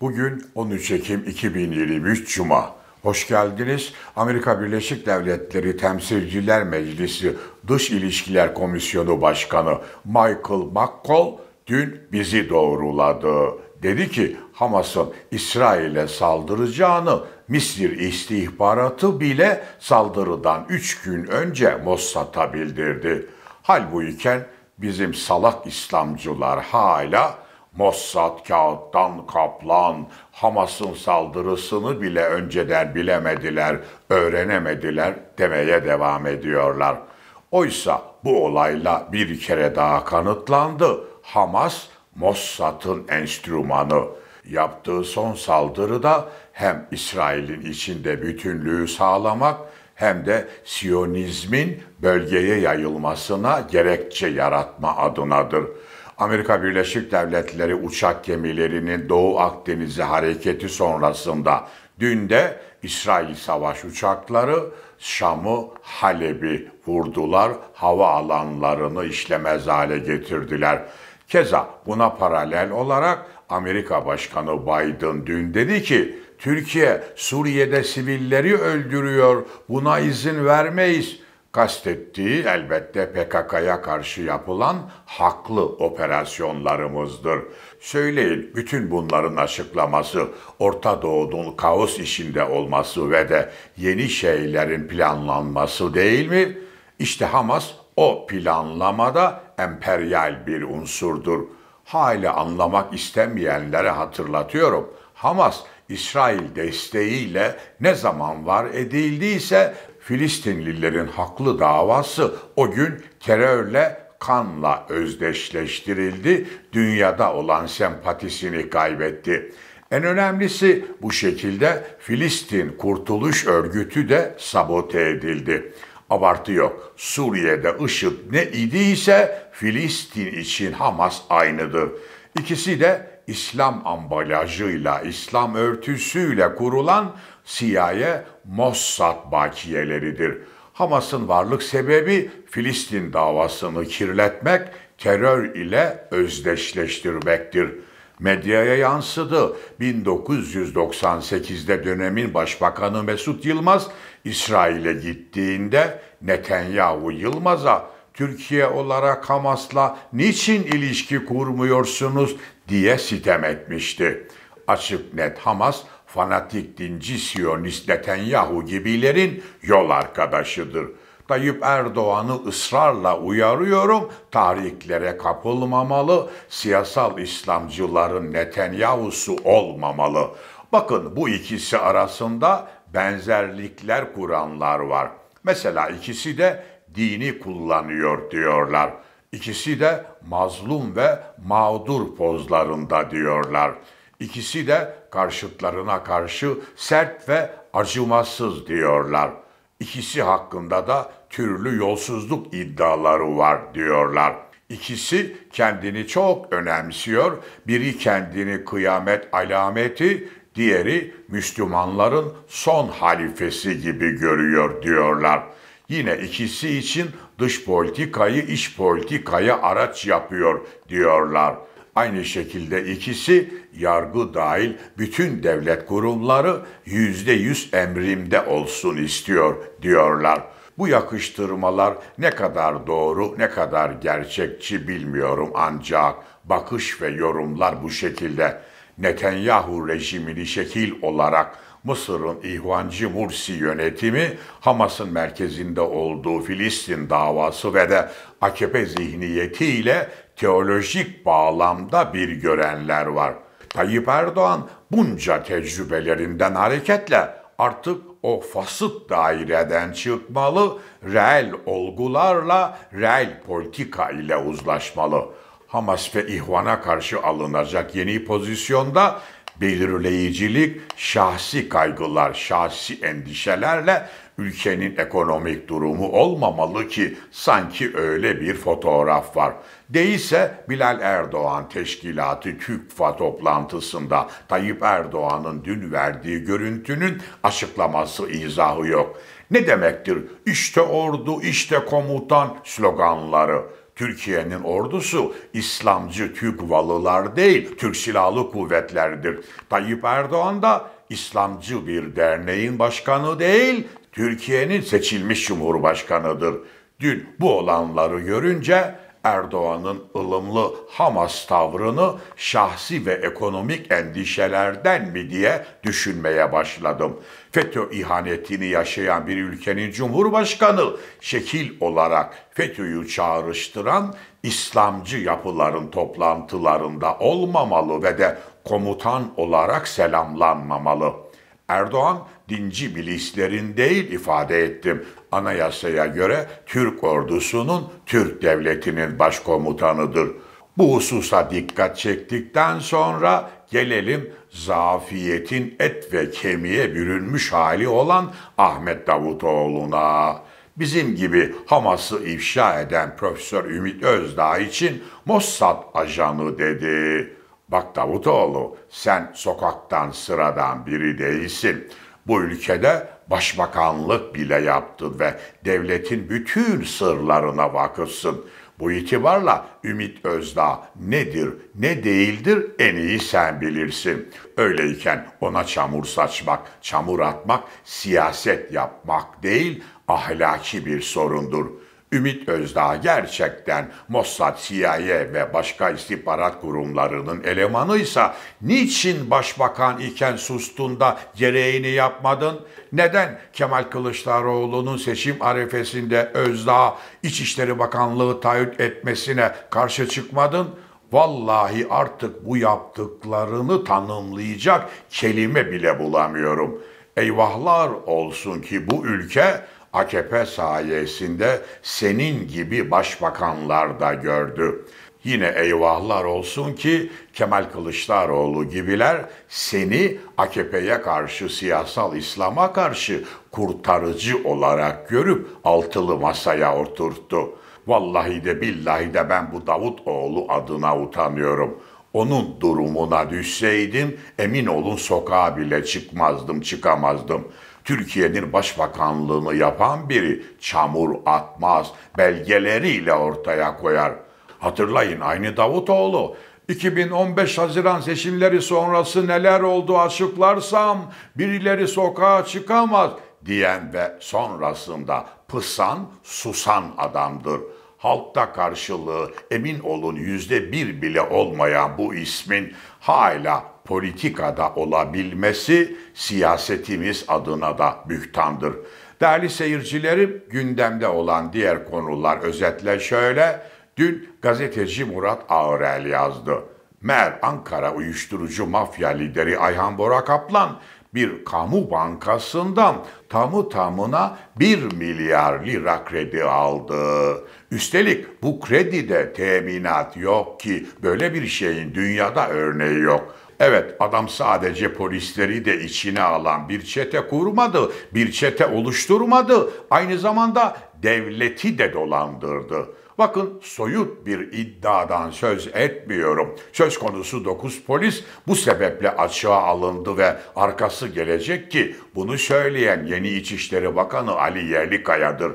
Bugün 13 Ekim 2023 Cuma. Hoş geldiniz. Amerika Birleşik Devletleri Temsilciler Meclisi Dış İlişkiler Komisyonu Başkanı Michael McCall dün bizi doğruladı. Dedi ki Hamas'ın İsrail'e saldıracağını Mısır istihbaratı bile saldırıdan 3 gün önce Mossad'a bildirdi. Hal bu iken bizim salak İslamcılar hala Mossad kağıttan kaplan, Hamas'ın saldırısını bile önceden bilemediler, öğrenemediler demeye devam ediyorlar. Oysa bu olayla bir kere daha kanıtlandı. Hamas Mossad'ın enstrümanı. Yaptığı son saldırıda hem İsrail'in içinde bütünlüğü sağlamak hem de Siyonizmin bölgeye yayılmasına gerekçe yaratma adınadır.'' Amerika Birleşik Devletleri uçak gemilerinin Doğu Akdeniz'e hareketi sonrasında dün de İsrail savaş uçakları Şam'ı, Halep'i vurdular, hava alanlarını işlemez hale getirdiler. Keza buna paralel olarak Amerika Başkanı Biden dün dedi ki Türkiye Suriye'de sivilleri öldürüyor. Buna izin vermeyiz kastettiği elbette PKK'ya karşı yapılan haklı operasyonlarımızdır. Söyleyin bütün bunların açıklaması Orta Doğu'nun kaos içinde olması ve de yeni şeylerin planlanması değil mi? İşte Hamas o planlamada emperyal bir unsurdur. Hala anlamak istemeyenlere hatırlatıyorum. Hamas İsrail desteğiyle ne zaman var edildiyse Filistinlilerin haklı davası o gün terörle kanla özdeşleştirildi, dünyada olan sempatisini kaybetti. En önemlisi bu şekilde Filistin Kurtuluş Örgütü de sabote edildi. Abartı yok. Suriye'de IŞİD ne idiyse Filistin için Hamas aynıdır. İkisi de İslam ambalajıyla, İslam örtüsüyle kurulan CIA, Mossad bakiyeleridir. Hamas'ın varlık sebebi Filistin davasını kirletmek, terör ile özdeşleştirmektir. Medyaya yansıdı. 1998'de dönemin başbakanı Mesut Yılmaz İsrail'e gittiğinde Netanyahu Yılmaz'a Türkiye olarak Hamas'la niçin ilişki kurmuyorsunuz diye sitem etmişti. Açık net Hamas fanatik dinci Siyonist Netanyahu gibilerin yol arkadaşıdır. Tayyip Erdoğan'ı ısrarla uyarıyorum, tarihlere kapılmamalı, siyasal İslamcıların Netanyahu'su olmamalı. Bakın bu ikisi arasında benzerlikler kuranlar var. Mesela ikisi de dini kullanıyor diyorlar. İkisi de mazlum ve mağdur pozlarında diyorlar. İkisi de karşıtlarına karşı sert ve acımasız diyorlar. İkisi hakkında da türlü yolsuzluk iddiaları var diyorlar. İkisi kendini çok önemsiyor. Biri kendini kıyamet alameti, diğeri Müslümanların son halifesi gibi görüyor diyorlar. Yine ikisi için dış politikayı iç politikaya araç yapıyor diyorlar.'' Aynı şekilde ikisi yargı dahil bütün devlet kurumları yüzde yüz emrimde olsun istiyor diyorlar. Bu yakıştırmalar ne kadar doğru ne kadar gerçekçi bilmiyorum ancak bakış ve yorumlar bu şekilde. Netanyahu rejimini şekil olarak Mısır'ın İhvancı Mursi yönetimi Hamas'ın merkezinde olduğu Filistin davası ve de AKP zihniyetiyle teolojik bağlamda bir görenler var. Tayyip Erdoğan bunca tecrübelerinden hareketle artık o fasıt daireden çıkmalı, reel olgularla, reel politika ile uzlaşmalı. Hamas ve İhvan'a karşı alınacak yeni pozisyonda belirleyicilik şahsi kaygılar, şahsi endişelerle ülkenin ekonomik durumu olmamalı ki sanki öyle bir fotoğraf var. Değilse Bilal Erdoğan Teşkilatı TÜKFA toplantısında Tayyip Erdoğan'ın dün verdiği görüntünün açıklaması izahı yok. Ne demektir? İşte ordu, işte komutan sloganları. Türkiye'nin ordusu İslamcı Türk TÜGVA'lılar değil, Türk Silahlı Kuvvetleridir. Tayyip Erdoğan da İslamcı bir derneğin başkanı değil, Türkiye'nin seçilmiş cumhurbaşkanıdır. Dün bu olanları görünce Erdoğan'ın ılımlı Hamas tavrını şahsi ve ekonomik endişelerden mi diye düşünmeye başladım. FETÖ ihanetini yaşayan bir ülkenin cumhurbaşkanı şekil olarak FETÖ'yü çağrıştıran İslamcı yapıların toplantılarında olmamalı ve de komutan olarak selamlanmamalı.'' Erdoğan dinci milislerin değil ifade ettim. Anayasaya göre Türk ordusunun Türk devletinin başkomutanıdır. Bu hususa dikkat çektikten sonra gelelim zafiyetin et ve kemiğe bürünmüş hali olan Ahmet Davutoğlu'na. Bizim gibi Hamas'ı ifşa eden Profesör Ümit Özdağ için Mossad ajanı dedi. Bak Davutoğlu sen sokaktan sıradan biri değilsin. Bu ülkede başbakanlık bile yaptın ve devletin bütün sırlarına vakıfsın. Bu itibarla Ümit Özdağ nedir, ne değildir en iyi sen bilirsin. Öyleyken ona çamur saçmak, çamur atmak, siyaset yapmak değil, ahlaki bir sorundur.'' Ümit Özdağ gerçekten Mossad, CIA ve başka istihbarat kurumlarının elemanıysa niçin başbakan iken sustun da gereğini yapmadın? Neden Kemal Kılıçdaroğlu'nun seçim arefesinde Özdağ İçişleri Bakanlığı taahhüt etmesine karşı çıkmadın? Vallahi artık bu yaptıklarını tanımlayacak kelime bile bulamıyorum. Eyvahlar olsun ki bu ülke AKP sayesinde senin gibi başbakanlar da gördü. Yine eyvahlar olsun ki Kemal Kılıçdaroğlu gibiler seni AKP'ye karşı siyasal İslam'a karşı kurtarıcı olarak görüp altılı masaya oturttu. Vallahi de billahi de ben bu Davutoğlu adına utanıyorum. Onun durumuna düşseydim emin olun sokağa bile çıkmazdım, çıkamazdım. Türkiye'nin başbakanlığını yapan biri çamur atmaz, belgeleriyle ortaya koyar. Hatırlayın aynı Davutoğlu 2015 Haziran seçimleri sonrası neler oldu açıklarsam birileri sokağa çıkamaz diyen ve sonrasında pısan susan adamdır.'' Halkta karşılığı emin olun yüzde bir bile olmayan bu ismin hala politikada olabilmesi siyasetimiz adına da bühtandır. Değerli seyircilerim gündemde olan diğer konular özetle şöyle. Dün gazeteci Murat Ağrel yazdı. Mer Ankara uyuşturucu mafya lideri Ayhan Bora Kaplan bir kamu bankasından tamı tamına 1 milyar lira kredi aldı. Üstelik bu kredide teminat yok ki böyle bir şeyin dünyada örneği yok. Evet adam sadece polisleri de içine alan bir çete kurmadı, bir çete oluşturmadı. Aynı zamanda devleti de dolandırdı. Bakın soyut bir iddiadan söz etmiyorum. Söz konusu 9 polis bu sebeple açığa alındı ve arkası gelecek ki bunu söyleyen yeni İçişleri Bakanı Ali Yerlikaya'dır.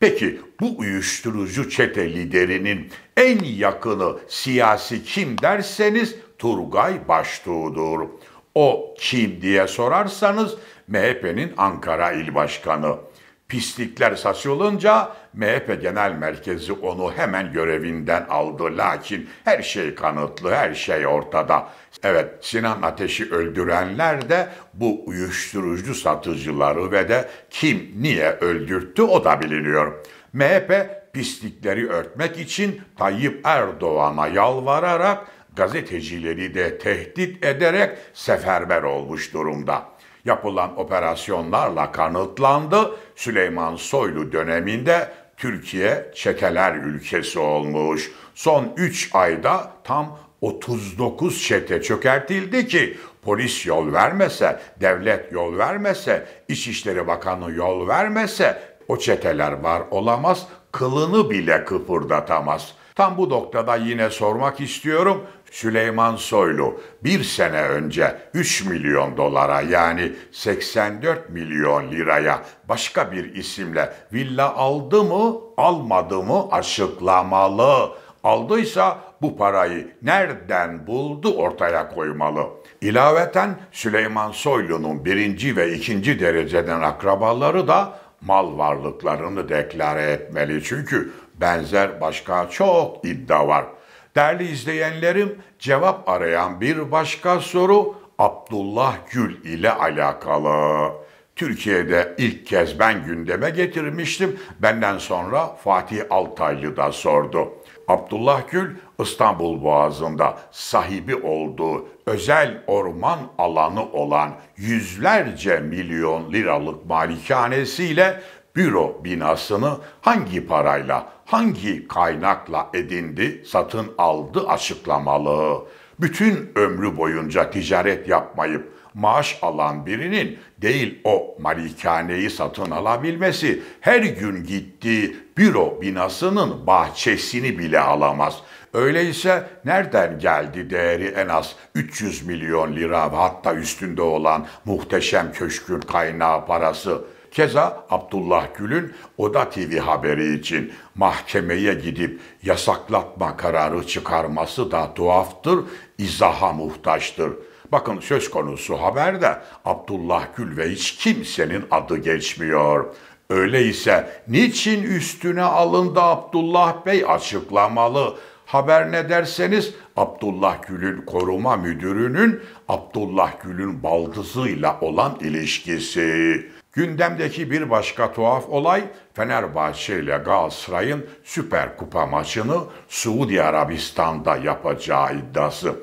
Peki bu uyuşturucu çete liderinin en yakını siyasi kim derseniz Turgay Baştuğ'dur. O kim diye sorarsanız MHP'nin Ankara İl Başkanı. Pislikler saçılınca MHP Genel Merkezi onu hemen görevinden aldı. Lakin her şey kanıtlı, her şey ortada. Evet Sinan Ateş'i öldürenler de bu uyuşturucu satıcıları ve de kim niye öldürttü o da biliniyor. MHP pislikleri örtmek için Tayyip Erdoğan'a yalvararak gazetecileri de tehdit ederek seferber olmuş durumda. Yapılan operasyonlarla kanıtlandı. Süleyman Soylu döneminde Türkiye çeteler ülkesi olmuş. Son 3 ayda tam 39 çete çökertildi ki polis yol vermese, devlet yol vermese, İçişleri Bakanı yol vermese o çeteler var olamaz, kılını bile kıpırdatamaz. Tam bu noktada yine sormak istiyorum. Süleyman Soylu bir sene önce 3 milyon dolara yani 84 milyon liraya başka bir isimle villa aldı mı almadı mı açıklamalı. Aldıysa bu parayı nereden buldu ortaya koymalı. İlaveten Süleyman Soylu'nun birinci ve ikinci dereceden akrabaları da mal varlıklarını deklare etmeli. Çünkü benzer başka çok iddia var.'' Değerli izleyenlerim, cevap arayan bir başka soru Abdullah Gül ile alakalı. Türkiye'de ilk kez ben gündeme getirmiştim. Benden sonra Fatih Altaylı da sordu. Abdullah Gül İstanbul Boğazı'nda sahibi olduğu özel orman alanı olan yüzlerce milyon liralık malikanesiyle büro binasını hangi parayla, hangi kaynakla edindi, satın aldı açıklamalı. Bütün ömrü boyunca ticaret yapmayıp maaş alan birinin değil o malikaneyi satın alabilmesi, her gün gittiği büro binasının bahçesini bile alamaz. Öyleyse nereden geldi değeri en az 300 milyon lira ve hatta üstünde olan muhteşem köşkün kaynağı parası? Keza Abdullah Gül'ün Oda TV haberi için mahkemeye gidip yasaklatma kararı çıkarması da tuhaftır, izaha muhtaçtır. Bakın söz konusu haberde Abdullah Gül ve hiç kimsenin adı geçmiyor. Öyleyse niçin üstüne alındı Abdullah Bey açıklamalı haber ne derseniz Abdullah Gül'ün koruma müdürünün Abdullah Gül'ün baldızıyla olan ilişkisi. Gündemdeki bir başka tuhaf olay Fenerbahçe ile Galatasaray'ın Süper Kupa maçını Suudi Arabistan'da yapacağı iddiası.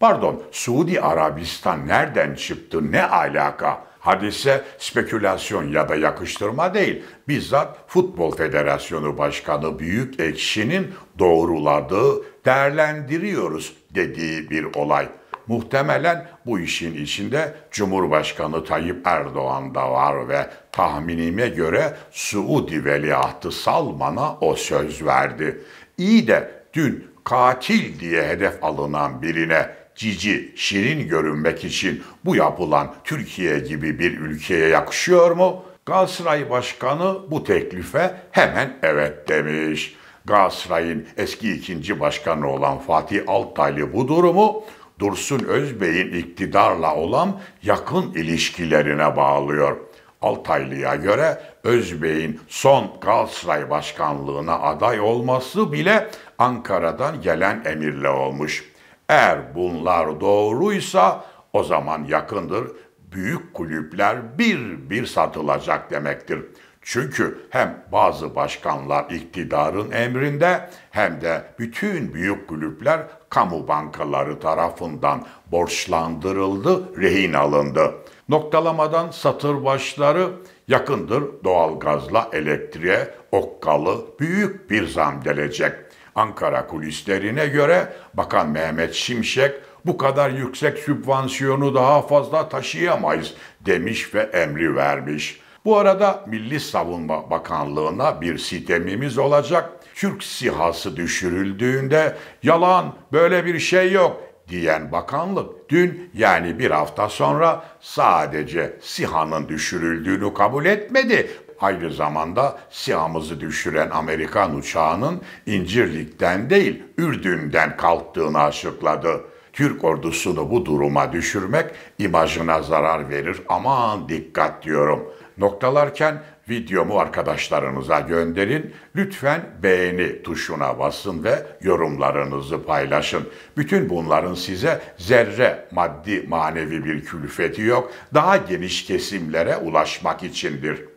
Pardon, Suudi Arabistan nereden çıktı, ne alaka? Hadise spekülasyon ya da yakıştırma değil, bizzat Futbol Federasyonu Başkanı Büyük Ekşi'nin doğruladığı, değerlendiriyoruz dediği bir olay. Muhtemelen bu işin içinde Cumhurbaşkanı Tayyip Erdoğan da var ve tahminime göre Suudi Veliahtı Salman'a o söz verdi. İyi de dün katil diye hedef alınan birine cici, şirin görünmek için bu yapılan Türkiye gibi bir ülkeye yakışıyor mu? Galatasaray Başkanı bu teklife hemen evet demiş. Galatasaray'ın eski ikinci başkanı olan Fatih Altaylı bu durumu Dursun Özbey'in iktidarla olan yakın ilişkilerine bağlıyor. Altaylı'ya göre Özbey'in son Galatasaray başkanlığına aday olması bile Ankara'dan gelen emirle olmuş. Eğer bunlar doğruysa o zaman yakındır büyük kulüpler bir bir satılacak demektir. Çünkü hem bazı başkanlar iktidarın emrinde hem de bütün büyük kulüpler kamu bankaları tarafından borçlandırıldı, rehin alındı. Noktalamadan satır başları yakındır doğalgazla elektriğe okkalı büyük bir zam gelecek. Ankara kulislerine göre Bakan Mehmet Şimşek bu kadar yüksek sübvansiyonu daha fazla taşıyamayız demiş ve emri vermiş. Bu arada Milli Savunma Bakanlığı'na bir sitemimiz olacak. Türk sihası düşürüldüğünde yalan böyle bir şey yok diyen bakanlık dün yani bir hafta sonra sadece SİHA'nın düşürüldüğünü kabul etmedi aynı zamanda siyahımızı düşüren Amerikan uçağının İncirlik'ten değil Ürdün'den kalktığını açıkladı. Türk ordusunu bu duruma düşürmek imajına zarar verir. Aman dikkat diyorum. Noktalarken videomu arkadaşlarınıza gönderin. Lütfen beğeni tuşuna basın ve yorumlarınızı paylaşın. Bütün bunların size zerre maddi manevi bir külfeti yok. Daha geniş kesimlere ulaşmak içindir.